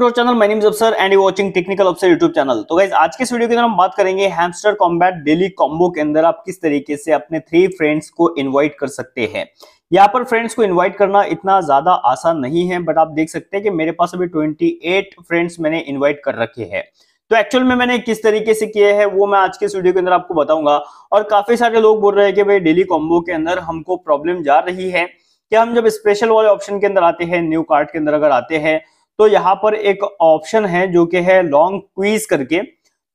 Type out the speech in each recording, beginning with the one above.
to channel my name is Afsar and you watching technical Afsar YouTube channel तो guys आज के इस वीडियो के अंदर हम बात करेंगे हैमस्टर कॉम्बैट डेली कॉम्बो के अंदर आप किस तरीके से अपने थ्री फ्रेंड्स को इनवाइट कर सकते हैं यहाँ पर फ्रेंड्स को इनवाइट करना इतना ज्यादा आसान नहीं है बट आप देख सकते हैं कि मेरे पास अभी ट्वेंटी फ्रेंड्स मैंने इन्वाइट कर रखे हैं तो एक्चुअल में मैंने किस तरीके से किए हैं वो मैं आज के इस वीडियो के अंदर आपको बताऊंगा और काफी सारे लोग बोल रहे हैं कि भाई डेली कॉम्बो के अंदर हमको प्रॉब्लम जा रही है कि हम जब स्पेशल वाले ऑप्शन के अंदर आते हैं न्यू कार्ड के अंदर अगर आते हैं तो यहाँ पर एक ऑप्शन है जो कि है लॉन्ग क्वीज करके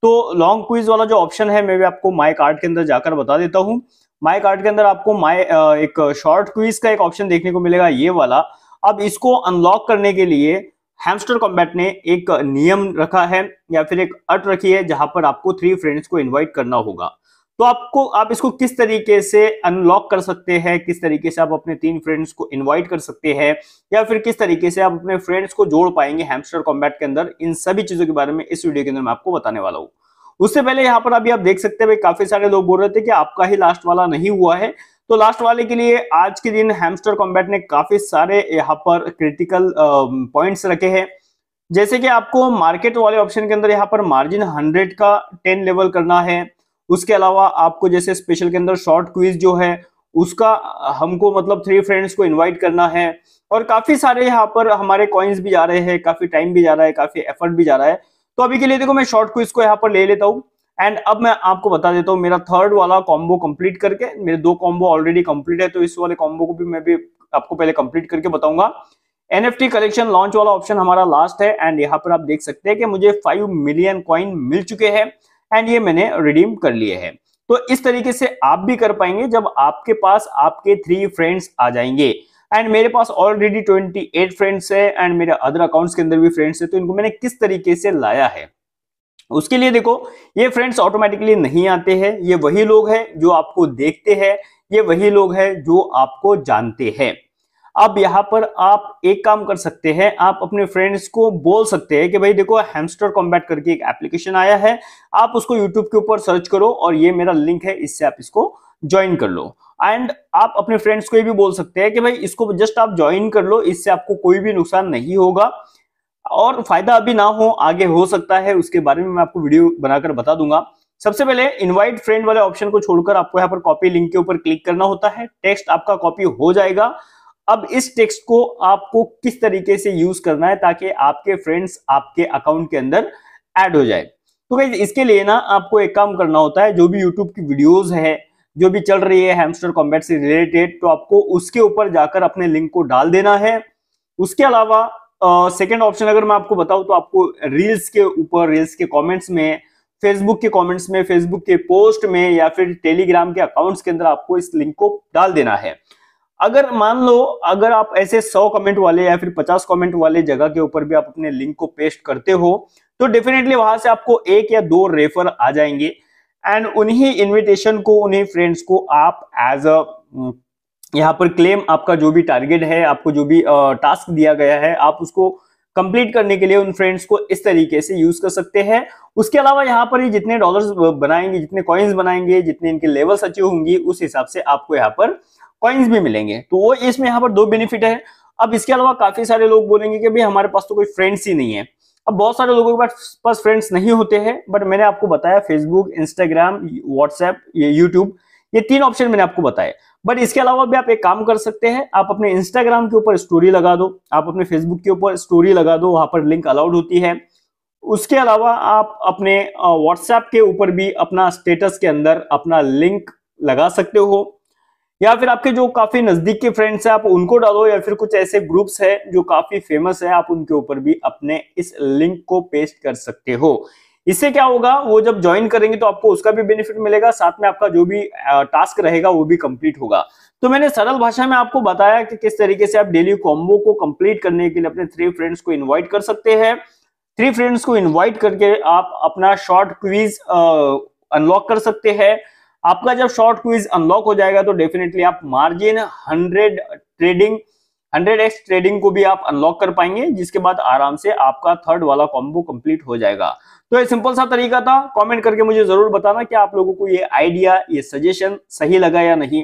तो लॉन्ग क्वीज वाला जो ऑप्शन है मैं भी आपको माई कार्ड के अंदर जाकर बता देता हूँ माई कार्ड के अंदर आपको माई एक शॉर्ट क्वीज का एक ऑप्शन देखने को मिलेगा ये वाला अब इसको अनलॉक करने के लिए हैमस्टर कॉम्बैट ने एक नियम रखा है या फिर एक अट रखी है जहां पर आपको थ्री फ्रेंड्स को इनवाइट करना होगा तो आपको आप इसको किस तरीके से अनलॉक कर सकते हैं किस तरीके से आप अपने तीन फ्रेंड्स को इनवाइट कर सकते हैं या फिर किस तरीके से आप अपने फ्रेंड्स को जोड़ पाएंगे हैमस्टर कॉम्बैट के अंदर इन सभी चीजों के बारे में इस वीडियो के अंदर मैं आपको बताने वाला हूँ उससे पहले यहाँ पर अभी आप देख सकते हैं काफी सारे लोग बोल रहे थे कि आपका ही लास्ट वाला नहीं हुआ है तो लास्ट वाले के लिए आज के दिन हैमस्टर कॉम्बैट ने काफी सारे यहाँ पर क्रिटिकल पॉइंट्स रखे हैं जैसे कि आपको मार्केट वाले ऑप्शन के अंदर यहाँ पर मार्जिन 100 का 10 लेवल करना है उसके अलावा आपको जैसे स्पेशल के अंदर शॉर्ट क्विज जो है उसका हमको मतलब थ्री फ्रेंड्स को इनवाइट करना है और काफी सारे यहाँ पर हमारे कॉइन्स भी जा रहे हैं काफी टाइम भी जा रहा है काफी एफर्ट भी जा रहा है तो अभी के लिए देखो मैं शॉर्ट क्विज को यहाँ पर ले लेता हूँ एंड अब मैं आपको बता देता हूँ मेरा थर्ड वाला कॉम्बो कंप्लीट करके मेरे दो कॉम्बो ऑलरेडी कंप्लीट है तो इस वाले कॉम्बो को भी मैं भी आपको पहले कंप्लीट करके बताऊंगा टी कलेक्शन लॉन्च वाला ऑप्शन हमारा लास्ट है एंड यहाँ पर आप देख सकते हैं कि मुझे फाइव मिलियन कॉइन मिल चुके हैं एंड ये मैंने रिडीम कर लिए है तो इस तरीके से आप भी कर पाएंगे जब आपके पास आपके थ्री फ्रेंड्स आ जाएंगे एंड मेरे पास ऑलरेडी ट्वेंटी एट फ्रेंड्स है एंड मेरे अदर अकाउंट्स के अंदर भी फ्रेंड्स है तो इनको मैंने किस तरीके से लाया है उसके लिए देखो ये फ्रेंड्स ऑटोमेटिकली नहीं आते हैं ये वही लोग हैं जो आपको देखते हैं ये वही लोग हैं जो आपको जानते हैं अब यहाँ पर आप एक काम कर सकते हैं आप अपने फ्रेंड्स को बोल सकते हैं कि भाई देखो हेमस्टर कॉम्बैट करके एक एप्लीकेशन आया है आप उसको यूट्यूब के ऊपर सर्च करो और ये मेरा लिंक है इससे आप इसको ज्वाइन कर लो एंड आप अपने फ्रेंड्स को ये भी बोल सकते हैं कि भाई इसको जस्ट आप ज्वाइन कर लो इससे आपको कोई भी नुकसान नहीं होगा और फायदा अभी ना हो आगे हो सकता है उसके बारे में मैं आपको वीडियो बनाकर बता दूंगा सबसे पहले इनवाइट फ्रेंड वाले ऑप्शन को छोड़कर आपको यहाँ पर कॉपी लिंक के ऊपर क्लिक करना होता है टेक्स्ट आपका कॉपी हो जाएगा अब इस टेक्स्ट को आपको किस तरीके से यूज करना है ताकि आपके फ्रेंड्स आपके अकाउंट के अंदर ऐड हो जाए तो भाई इसके लिए ना आपको एक काम करना होता है जो भी यूट्यूब की वीडियोज है जो भी चल रही है हैमस्टर कॉम्बैट से रिलेटेड तो आपको उसके ऊपर जाकर अपने लिंक को डाल देना है उसके अलावा सेकेंड uh, ऑप्शन अगर मैं आपको बताऊं तो आपको रील्स के ऊपर रील्स के कमेंट्स में फेसबुक के कमेंट्स में फेसबुक के पोस्ट में या फिर टेलीग्राम के अकाउंट्स के अंदर आपको इस लिंक को डाल देना है अगर मान लो अगर आप ऐसे 100 कमेंट वाले या फिर 50 कमेंट वाले जगह के ऊपर भी आप अपने लिंक को पेस्ट करते हो तो डेफिनेटली वहां से आपको एक या दो रेफर आ जाएंगे एंड उन्हीं इनविटेशन को उन्हीं फ्रेंड्स को आप एज अ हम्म, यहाँ पर क्लेम आपका जो भी टारगेट है आपको जो भी टास्क uh, दिया गया है आप उसको कंप्लीट करने के लिए उन फ्रेंड्स को इस तरीके से यूज कर सकते हैं उसके अलावा यहाँ पर ही जितने डॉलर्स बनाएंगे जितने कॉइन्स बनाएंगे जितने इनके लेवल्स अचीव होंगी उस हिसाब से आपको यहाँ पर कॉइन्स भी मिलेंगे तो वो इसमें यहाँ पर दो बेनिफिट है अब इसके अलावा काफी सारे लोग बोलेंगे कि भाई हमारे पास तो कोई फ्रेंड्स ही नहीं है अब बहुत सारे लोगों के पास फ्रेंड्स नहीं होते हैं बट मैंने आपको बताया फेसबुक इंस्टाग्राम व्हाट्सएप यूट्यूब ये तीन ऑप्शन मैंने आपको बताया बट इसके अलावा भी आप एक काम कर सकते हैं आप अपने इंस्टाग्राम के ऊपर स्टोरी लगा दो आप अपने फेसबुक के ऊपर स्टोरी लगा दो वहां पर लिंक अलाउड होती है उसके अलावा आप अपने व्हाट्सएप के ऊपर भी अपना स्टेटस के अंदर अपना लिंक लगा सकते हो या फिर आपके जो काफी नजदीक के फ्रेंड्स हैं आप उनको डालो या फिर कुछ ऐसे ग्रुप्स हैं जो काफी फेमस है आप उनके ऊपर भी अपने इस लिंक को पेस्ट कर सकते हो इससे क्या होगा वो जब ज्वाइन करेंगे तो आपको उसका भी बेनिफिट मिलेगा साथ में आपका जो भी टास्क रहेगा वो भी कंप्लीट होगा तो मैंने सरल भाषा में आपको बताया कि किस तरीके से आप डेली कॉम्बो को कंप्लीट करने के लिए अपने थ्री फ्रेंड्स को इन्वाइट कर सकते हैं थ्री फ्रेंड्स को इन्वाइट करके आप अपना शॉर्ट क्विज अनलॉक कर सकते हैं आपका जब शॉर्ट क्विज अनलॉक हो जाएगा तो डेफिनेटली आप margin hundred trading hundred X trading को भी आप अनलॉक कर पाएंगे जिसके बाद आराम से आपका थर्ड वाला कॉम्बो कंप्लीट हो जाएगा तो ये सिंपल सा तरीका था कमेंट करके मुझे जरूर बताना कि आप लोगों को ये आइडिया ये सजेशन सही लगा या नहीं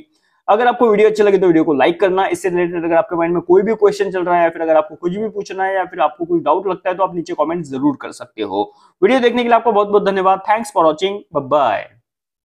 अगर आपको वीडियो अच्छी लगे तो वीडियो को लाइक करना इससे रिलेटेड अगर आपके माइंड में कोई भी क्वेश्चन चल रहा है या फिर अगर आपको कुछ भी पूछना है या फिर आपको कुछ डाउट लगता है तो आप नीचे कॉमेंट जरूर कर सकते हो वीडियो देखने के लिए आपको बहुत बहुत धन्यवाद थैंक्स फॉर वॉचिंग बाय